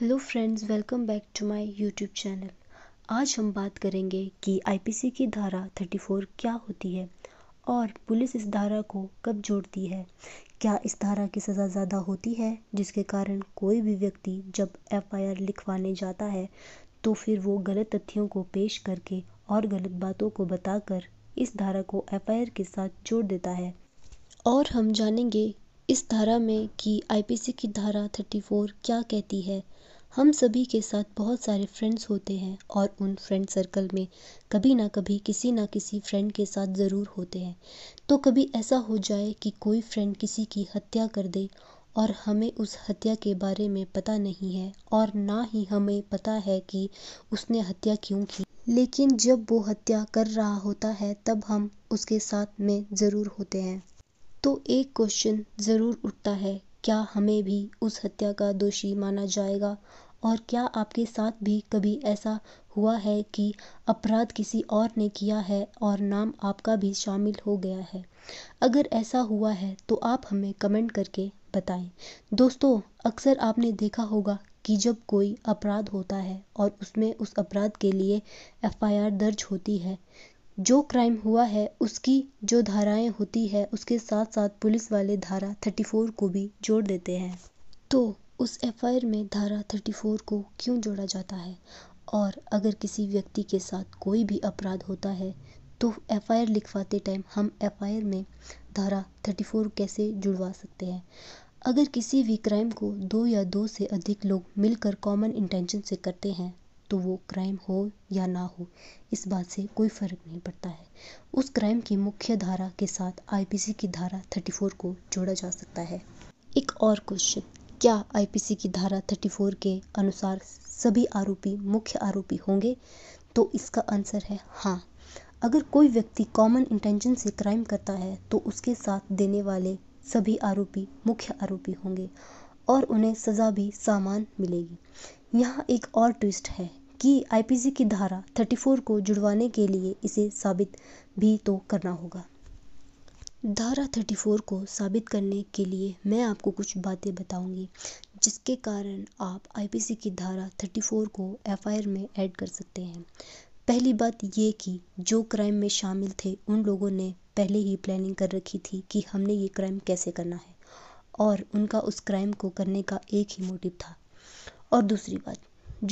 hello friends welcome back to my YouTube channel आज हम बात करेंगे कि आईपीसी की धारा 34 क्या होती है और पुलिस इस धारा को कब जोड़ती है क्या इस धारा की सज़ा ज़्यादा होती है जिसके कारण कोई भी व्यक्ति जब एफआईआर लिखवाने जाता है तो फिर वो गलत तथ्यों को पेश करके और गलत बातों को बताकर इस धारा को एफ के साथ जोड़ देता है और हम जानेंगे इस धारा में कि आईपीसी की धारा थर्टी फोर क्या कहती है हम सभी के साथ बहुत सारे फ्रेंड्स होते हैं और उन फ्रेंड सर्कल में कभी ना कभी किसी ना किसी फ्रेंड के साथ ज़रूर होते हैं तो कभी ऐसा हो जाए कि कोई फ्रेंड किसी की हत्या कर दे और हमें उस हत्या के बारे में पता नहीं है और ना ही हमें पता है कि उसने हत्या क्यों की लेकिन जब वो हत्या कर रहा होता है तब हम उसके साथ में ज़रूर होते हैं तो एक क्वेश्चन ज़रूर उठता है क्या हमें भी उस हत्या का दोषी माना जाएगा और क्या आपके साथ भी कभी ऐसा हुआ है कि अपराध किसी और ने किया है और नाम आपका भी शामिल हो गया है अगर ऐसा हुआ है तो आप हमें कमेंट करके बताएं दोस्तों अक्सर आपने देखा होगा कि जब कोई अपराध होता है और उसमें उस अपराध के लिए एफआईआर दर्ज होती है जो क्राइम हुआ है उसकी जो धाराएँ होती है उसके साथ साथ पुलिस वाले धारा थर्टी फोर को भी जोड़ देते हैं तो उस एफ आई आर में धारा थर्टी फोर को क्यों जोड़ा जाता है और अगर किसी व्यक्ति के साथ कोई भी अपराध होता है तो एफ आई आर लिखवाते टाइम हम एफ आई आर में धारा थर्टी फोर कैसे जुड़वा सकते हैं अगर किसी भी क्राइम को दो या दो से अधिक लोग मिलकर कॉमन इंटेंशन से करते हैं तो वो क्राइम हो या ना हो इस बात से कोई फ़र्क नहीं पड़ता है उस क्राइम की मुख्य धारा के साथ आई पी सी की धारा थर्टी फोर को जोड़ा जा सकता है एक और क्वेश्चन क्या आई पी सी की धारा थर्टी फोर के अनुसार सभी आरोपी मुख्य आरोपी होंगे तो इसका आंसर है हाँ अगर कोई व्यक्ति कॉमन इंटेंशन से क्राइम करता है तो उसके साथ देने वाले सभी आरोपी मुख्य आरोपी होंगे और उन्हें सज़ा भी सामान मिलेगी यहाँ एक और ट्विस्ट है कि आईपीसी की धारा 34 को जुड़वाने के लिए इसे साबित भी तो करना होगा धारा 34 को साबित करने के लिए मैं आपको कुछ बातें बताऊंगी जिसके कारण आप आईपीसी की धारा 34 को एफआईआर में ऐड कर सकते हैं पहली बात ये कि जो क्राइम में शामिल थे उन लोगों ने पहले ही प्लानिंग कर रखी थी कि हमने ये क्राइम कैसे करना है और उनका उस क्राइम को करने का एक ही मोटिव था और दूसरी बात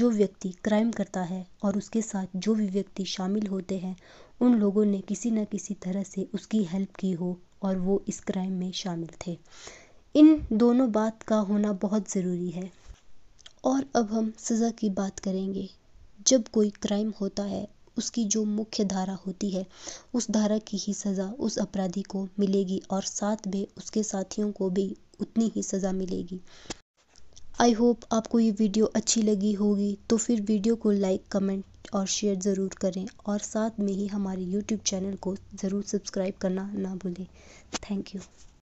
जो व्यक्ति क्राइम करता है और उसके साथ जो भी व्यक्ति शामिल होते हैं उन लोगों ने किसी न किसी तरह से उसकी हेल्प की हो और वो इस क्राइम में शामिल थे इन दोनों बात का होना बहुत ज़रूरी है और अब हम सज़ा की बात करेंगे जब कोई क्राइम होता है उसकी जो मुख्य धारा होती है उस धारा की ही सज़ा उस अपराधी को मिलेगी और साथ में उसके साथियों को भी उतनी ही सज़ा मिलेगी आई होप आपको ये वीडियो अच्छी लगी होगी तो फिर वीडियो को लाइक कमेंट और शेयर ज़रूर करें और साथ में ही हमारे यूट्यूब चैनल को ज़रूर सब्सक्राइब करना ना भूलें थैंक यू